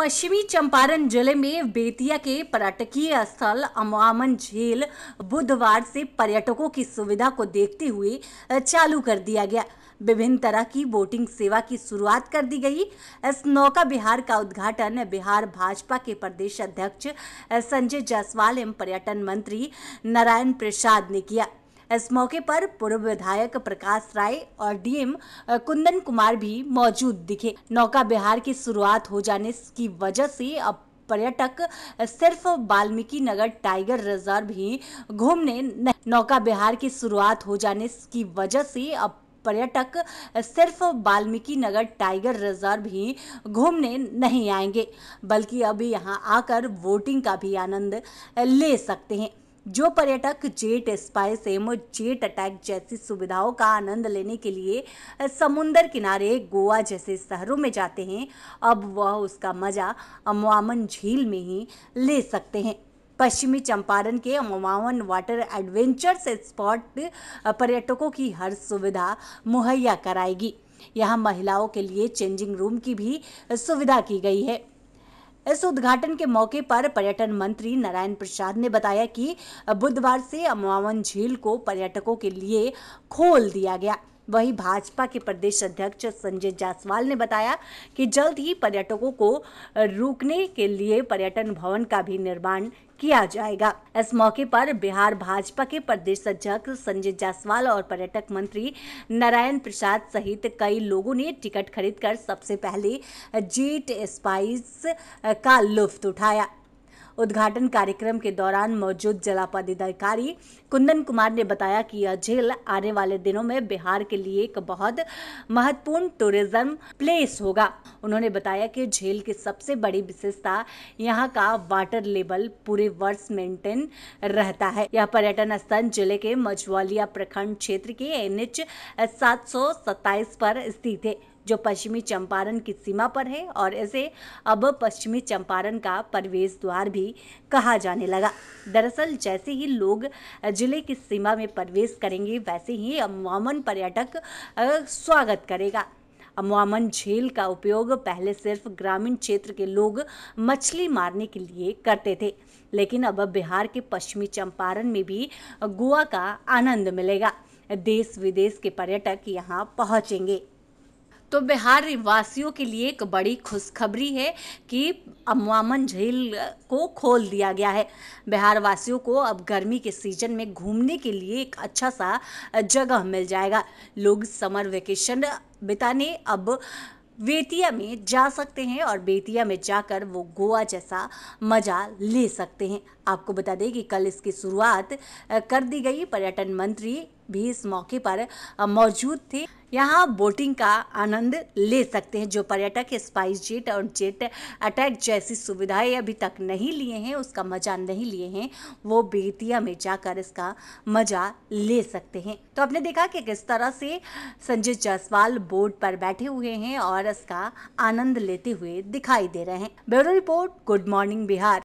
पश्चिमी चंपारण जिले में बेतिया के पर्यटकीय स्थल अमामन झील बुधवार से पर्यटकों की सुविधा को देखते हुए चालू कर दिया गया विभिन्न तरह की बोटिंग सेवा की शुरुआत कर दी गई इस नौका बिहार का उद्घाटन बिहार भाजपा के प्रदेश अध्यक्ष संजय जायसवाल एवं पर्यटन मंत्री नारायण प्रसाद ने किया इस मौके पर पूर्व विधायक प्रकाश राय और डीएम कुंदन कुमार भी मौजूद दिखे नौका बिहार की शुरुआत हो जाने की वजह से अब पर्यटक सिर्फ वाल्मीकि नगर टाइगर रिजर्व ही घूमने नौका बिहार की शुरुआत हो जाने की वजह से अब पर्यटक सिर्फ वाल्मीकि नगर टाइगर रिजर्व ही घूमने नहीं आएंगे बल्कि अभी यहाँ आकर वोटिंग का भी आनंद ले सकते हैं जो पर्यटक जेट स्पाइस एवं जेट अटैक जैसी सुविधाओं का आनंद लेने के लिए समुन्दर किनारे गोवा जैसे शहरों में जाते हैं अब वह उसका मज़ा अमवामन झील में ही ले सकते हैं पश्चिमी चंपारण के अमवावन वाटर एडवेंचर स्पॉट पर्यटकों की हर सुविधा मुहैया कराएगी यहाँ महिलाओं के लिए चेंजिंग रूम की भी सुविधा की गई है इस उद्घाटन के मौके पर पर्यटन मंत्री नारायण प्रसाद ने बताया कि बुधवार से अमावन झील को पर्यटकों के लिए खोल दिया गया वहीं भाजपा के प्रदेश अध्यक्ष संजय जायसवाल ने बताया कि जल्द ही पर्यटकों को रुकने के लिए पर्यटन भवन का भी निर्माण किया जाएगा इस मौके पर बिहार भाजपा के प्रदेश अध्यक्ष संजय जायसवाल और पर्यटक मंत्री नारायण प्रसाद सहित कई लोगों ने टिकट खरीदकर सबसे पहले जेट स्पाइस का लुफ्त उठाया उद्घाटन कार्यक्रम के दौरान मौजूद जलापदाधिकारी कुंदन कुमार ने बताया कि यह झील आने वाले दिनों में बिहार के लिए एक बहुत महत्वपूर्ण टूरिज्म प्लेस होगा उन्होंने बताया कि झील की सबसे बड़ी विशेषता यहाँ का वाटर लेवल पूरे वर्ष मेंटेन रहता है यह पर्यटन स्थल जिले के मझवालिया प्रखंड क्षेत्र के एन एच पर स्थित है जो पश्चिमी चंपारण की सीमा पर है और इसे अब पश्चिमी चंपारण का प्रवेश द्वार भी कहा जाने लगा दरअसल जैसे ही लोग जिले की सीमा में प्रवेश करेंगे वैसे ही वामन पर्यटक स्वागत करेगा अमवामन झील का उपयोग पहले सिर्फ ग्रामीण क्षेत्र के लोग मछली मारने के लिए करते थे लेकिन अब बिहार के पश्चिमी चंपारण में भी गोवा का आनंद मिलेगा देश विदेश के पर्यटक यहाँ पहुँचेंगे तो बिहार वासियों के लिए एक बड़ी खुशखबरी है कि अमवामन झील को खोल दिया गया है बिहार वासियों को अब गर्मी के सीजन में घूमने के लिए एक अच्छा सा जगह मिल जाएगा लोग समर वेकेशन बिताने अब बेतिया में जा सकते हैं और बेतिया में जाकर वो गोवा जैसा मज़ा ले सकते हैं आपको बता दें कि कल इसकी शुरुआत कर दी गई पर्यटन मंत्री भी इस मौके पर मौजूद थे यहाँ बोटिंग का आनंद ले सकते हैं जो पर्यटक स्पाइस जेट और जेट अटैक जैसी सुविधाएं अभी तक नहीं लिए हैं उसका मज़ा नहीं लिए हैं वो बेतिया में जाकर इसका मज़ा ले सकते हैं तो आपने देखा कि किस तरह से संजय जायसवाल बोर्ड पर बैठे हुए हैं और इसका आनंद लेते हुए दिखाई दे रहे हैं bureau report good morning Bihar